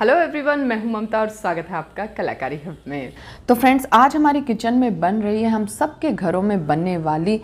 hello everyone मैं हूं ममता और स्वागत है आपका कलाकारी हब में तो फ्रेंड्स आज हमारी किचन में बन रही है हम सबके घरों में बनने वाली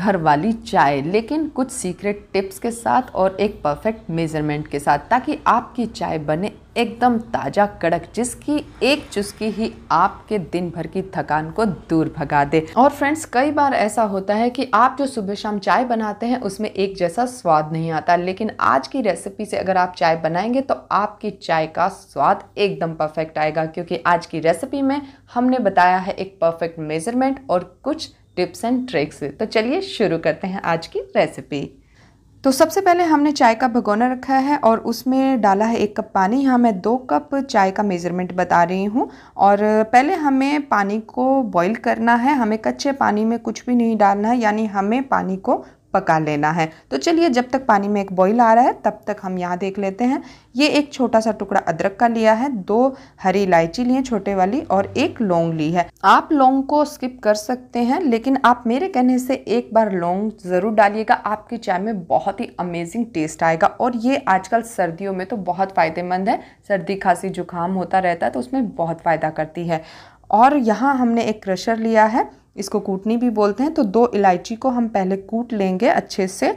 घर वाली चाय लेकिन कुछ सीक्रेट टिप्स के साथ और एक परफेक्ट मेज़रमेंट के साथ ताकि आपकी चाय बने एकदम ताज़ा कड़क जिसकी एक चुस्की ही आपके दिन भर की थकान को दूर भगा दे और फ्रेंड्स कई बार ऐसा होता है कि आप जो सुबह शाम चाय बनाते हैं उसमें एक जैसा स्वाद नहीं आता लेकिन आज की रेसिपी से अगर आप चाय बनाएंगे तो आपकी चाय का स्वाद एकदम परफेक्ट आएगा क्योंकि आज की रेसिपी में हमने बताया है एक परफेक्ट मेजरमेंट और कुछ टिप्स एंड ट्रिक्स तो चलिए शुरू करते हैं आज की रेसिपी तो सबसे पहले हमने चाय का भगोना रखा है और उसमें डाला है एक कप पानी यहाँ मैं दो कप चाय का मेज़रमेंट बता रही हूँ और पहले हमें पानी को बॉईल करना है हमें कच्चे पानी में कुछ भी नहीं डालना है यानी हमें पानी को पका लेना है तो चलिए जब तक पानी में एक बॉईल आ रहा है तब तक हम यहाँ देख लेते हैं ये एक छोटा सा टुकड़ा अदरक का लिया है दो हरी इलायची लिए छोटे वाली और एक लौंग ली है आप लौंग को स्किप कर सकते हैं लेकिन आप मेरे कहने से एक बार लौंग ज़रूर डालिएगा आपकी चाय में बहुत ही अमेजिंग टेस्ट आएगा और ये आजकल सर्दियों में तो बहुत फ़ायदेमंद है सर्दी खांसी जुकाम होता रहता है तो उसमें बहुत फ़ायदा करती है और यहाँ हमने एक क्रशर लिया है इसको कूटनी भी बोलते हैं तो दो इलायची को हम पहले कूट लेंगे अच्छे से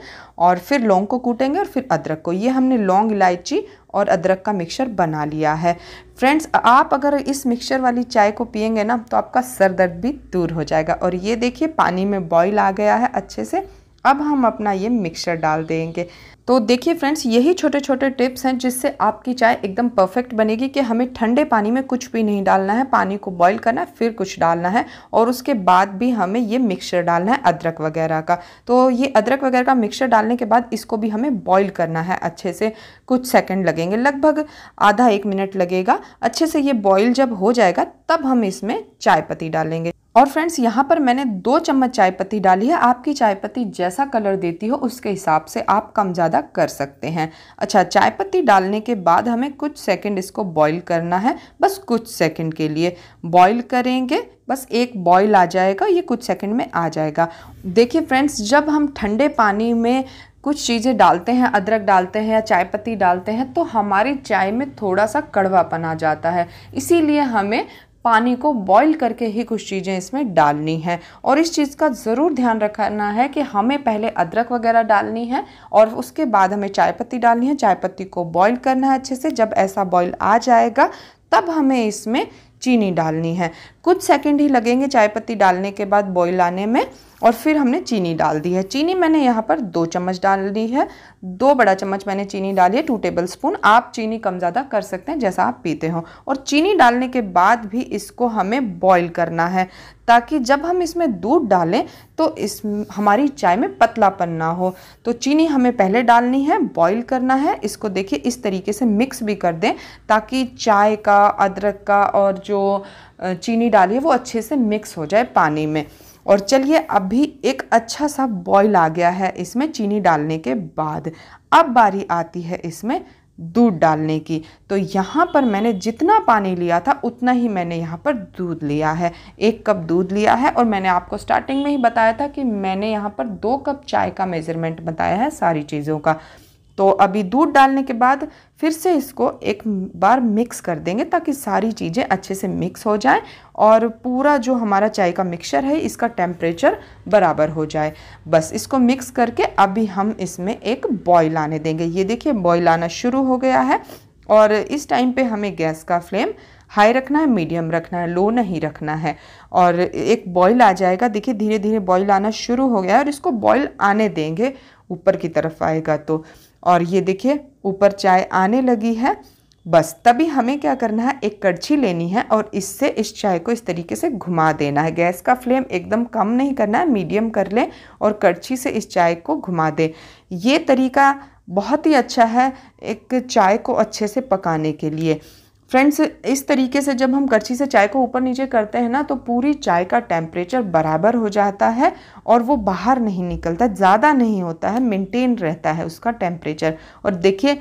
और फिर लौंग को कूटेंगे और फिर अदरक को ये हमने लौंग इलायची और अदरक का मिक्सचर बना लिया है फ्रेंड्स आप अगर इस मिक्सचर वाली चाय को पियेंगे ना तो आपका सर दर्द भी दूर हो जाएगा और ये देखिए पानी में बॉईल आ गया है अच्छे से अब हम अपना ये मिक्सचर डाल देंगे तो देखिए फ्रेंड्स यही छोटे छोटे टिप्स हैं जिससे आपकी चाय एकदम परफेक्ट बनेगी कि हमें ठंडे पानी में कुछ भी नहीं डालना है पानी को बॉईल करना है फिर कुछ डालना है और उसके बाद भी हमें ये मिक्सचर डालना है अदरक वगैरह का तो ये अदरक वगैरह का मिक्सचर डालने के बाद इसको भी हमें बॉयल करना है अच्छे से कुछ सेकेंड लगेंगे लगभग आधा एक मिनट लगेगा अच्छे से ये बॉयल जब हो जाएगा तब हम इसमें चाय पत्ती डालेंगे और फ्रेंड्स यहाँ पर मैंने दो चम्मच चाय पत्ती डाली है आपकी चाय पत्ती जैसा कलर देती हो उसके हिसाब से आप कम ज़्यादा कर सकते हैं अच्छा चाय पत्ती डालने के बाद हमें कुछ सेकंड इसको बॉईल करना है बस कुछ सेकंड के लिए बॉईल करेंगे बस एक बॉईल आ जाएगा ये कुछ सेकंड में आ जाएगा देखिए फ्रेंड्स जब हम ठंडे पानी में कुछ चीज़ें डालते हैं अदरक डालते हैं या चाय पत्ती डालते हैं तो हमारी चाय में थोड़ा सा कड़वापन आ जाता है इसीलिए हमें पानी को बॉईल करके ही कुछ चीज़ें इसमें डालनी है और इस चीज़ का ज़रूर ध्यान रखना है कि हमें पहले अदरक वगैरह डालनी है और उसके बाद हमें चाय पत्ती डालनी है चाय पत्ती को बॉईल करना है अच्छे से जब ऐसा बॉईल आ जाएगा तब हमें इसमें चीनी डालनी है कुछ सेकंड ही लगेंगे चाय पत्ती डालने के बाद बॉईल आने में और फिर हमने चीनी डाल दी है चीनी मैंने यहाँ पर दो चम्मच डाल दी है दो बड़ा चम्मच मैंने चीनी डाली है टू टेबल स्पून आप चीनी कम ज़्यादा कर सकते हैं जैसा आप पीते हो और चीनी डालने के बाद भी इसको हमें बॉईल करना है ताकि जब हम इसमें दूध डालें तो इस हमारी चाय में पतलापन ना हो तो चीनी हमें पहले डालनी है बॉईल करना है इसको देखिए इस तरीके से मिक्स भी कर दें ताकि चाय का अदरक का और जो जो चीनी डाली है वो अच्छे से मिक्स हो जाए पानी में और चलिए अभी एक अच्छा सा बॉईल आ गया है इसमें चीनी डालने के बाद अब बारी आती है इसमें दूध डालने की तो यहाँ पर मैंने जितना पानी लिया था उतना ही मैंने यहाँ पर दूध लिया है एक कप दूध लिया है और मैंने आपको स्टार्टिंग में ही बताया था कि मैंने यहाँ पर दो कप चाय का मेज़रमेंट बताया है सारी चीज़ों का तो अभी दूध डालने के बाद फिर से इसको एक बार मिक्स कर देंगे ताकि सारी चीज़ें अच्छे से मिक्स हो जाए और पूरा जो हमारा चाय का मिक्सचर है इसका टेम्परेचर बराबर हो जाए बस इसको मिक्स करके अभी हम इसमें एक बॉयल आने देंगे ये देखिए बॉयल आना शुरू हो गया है और इस टाइम पे हमें गैस का फ्लेम हाई रखना है मीडियम रखना है लो नहीं रखना है और एक बॉयल आ जाएगा देखिए धीरे धीरे बॉयल आना शुरू हो गया है और इसको बॉयल आने देंगे ऊपर की तरफ आएगा तो और ये देखिए ऊपर चाय आने लगी है बस तभी हमें क्या करना है एक कड़छी लेनी है और इससे इस चाय को इस तरीके से घुमा देना है गैस का फ्लेम एकदम कम नहीं करना है मीडियम कर लें और कड़छी से इस चाय को घुमा दें ये तरीका बहुत ही अच्छा है एक चाय को अच्छे से पकाने के लिए फ्रेंड्स इस तरीके से जब हम करछी से चाय को ऊपर नीचे करते हैं ना तो पूरी चाय का टेम्परेचर बराबर हो जाता है और वो बाहर नहीं निकलता ज़्यादा नहीं होता है मेंटेन रहता है उसका टेम्परेचर और देखिए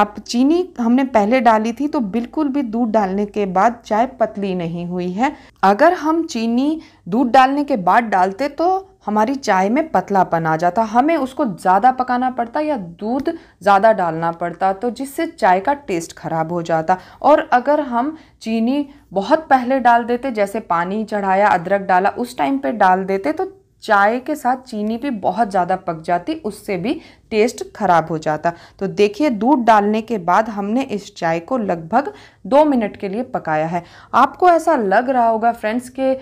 आप चीनी हमने पहले डाली थी तो बिल्कुल भी दूध डालने के बाद चाय पतली नहीं हुई है अगर हम चीनी दूध डालने के बाद डालते तो हमारी चाय में पतलापन आ जाता हमें उसको ज़्यादा पकाना पड़ता या दूध ज़्यादा डालना पड़ता तो जिससे चाय का टेस्ट ख़राब हो जाता और अगर हम चीनी बहुत पहले डाल देते जैसे पानी चढ़ाया अदरक डाला उस टाइम पे डाल देते तो चाय के साथ चीनी भी बहुत ज़्यादा पक जाती उससे भी टेस्ट खराब हो जाता तो देखिए दूध डालने के बाद हमने इस चाय को लगभग दो मिनट के लिए पकाया है आपको ऐसा लग रहा होगा फ्रेंड्स के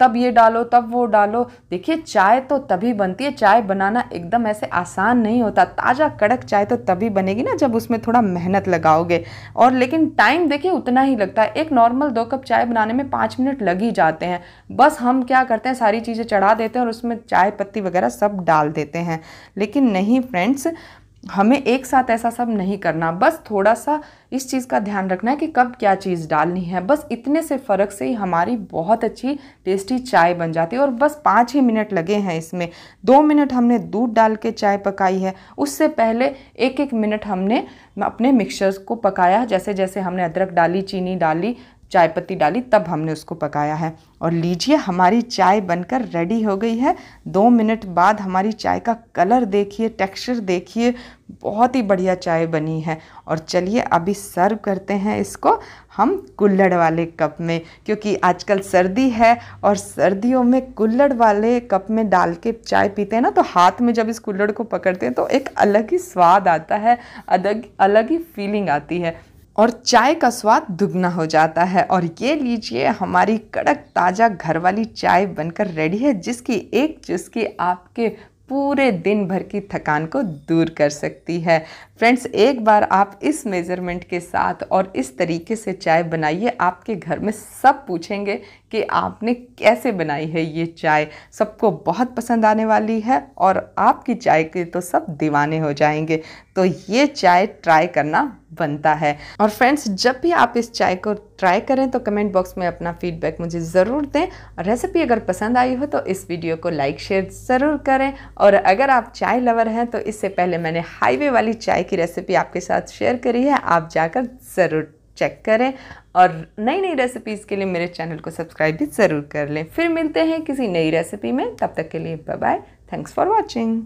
तब ये डालो तब वो डालो देखिए चाय तो तभी बनती है चाय बनाना एकदम ऐसे आसान नहीं होता ताज़ा कड़क चाय तो तभी बनेगी ना जब उसमें थोड़ा मेहनत लगाओगे और लेकिन टाइम देखिए उतना ही लगता है एक नॉर्मल दो कप चाय बनाने में पाँच मिनट लग ही जाते हैं बस हम क्या करते हैं सारी चीज़ें चढ़ा देते हैं और उसमें चाय पत्ती वगैरह सब डाल देते हैं लेकिन नहीं फ्रेंड्स मीन्स हमें एक साथ ऐसा सब नहीं करना बस थोड़ा सा इस चीज़ का ध्यान रखना है कि कब क्या चीज़ डालनी है बस इतने से फ़र्क से ही हमारी बहुत अच्छी टेस्टी चाय बन जाती है और बस पाँच ही मिनट लगे हैं इसमें दो मिनट हमने दूध डाल के चाय पकाई है उससे पहले एक एक मिनट हमने अपने मिक्सचर्स को पकाया जैसे जैसे हमने अदरक डाली चीनी डाली चाय पत्ती डाली तब हमने उसको पकाया है और लीजिए हमारी चाय बनकर रेडी हो गई है दो मिनट बाद हमारी चाय का कलर देखिए टेक्सचर देखिए बहुत ही बढ़िया चाय बनी है और चलिए अभी सर्व करते हैं इसको हम कुल्लड़ वाले कप में क्योंकि आजकल सर्दी है और सर्दियों में कुल्लड़ वाले कप में डाल के चाय पीते हैं ना तो हाथ में जब इस कुल्लड़ को पकड़ते हैं तो एक अलग ही स्वाद आता है अलग अलग ही फीलिंग आती है और चाय का स्वाद दुगना हो जाता है और ये लीजिए हमारी कड़क ताज़ा घर वाली चाय बनकर रेडी है जिसकी एक चुस्की आपके पूरे दिन भर की थकान को दूर कर सकती है फ्रेंड्स एक बार आप इस मेज़रमेंट के साथ और इस तरीके से चाय बनाइए आपके घर में सब पूछेंगे कि आपने कैसे बनाई है ये चाय सबको बहुत पसंद आने वाली है और आपकी चाय के तो सब दीवाने हो जाएंगे तो ये चाय ट्राई करना बनता है और फ्रेंड्स जब भी आप इस चाय को ट्राई करें तो कमेंट बॉक्स में अपना फीडबैक मुझे ज़रूर दें और रेसिपी अगर पसंद आई हो तो इस वीडियो को लाइक शेयर ज़रूर करें और अगर आप चाय लवर हैं तो इससे पहले मैंने हाईवे वाली चाय की रेसिपी आपके साथ शेयर करी है आप जाकर ज़रूर चेक करें और नई नई रेसिपीज़ के लिए मेरे चैनल को सब्सक्राइब भी ज़रूर कर लें फिर मिलते हैं किसी नई रेसिपी में तब तक के लिए bye bye thanks for watching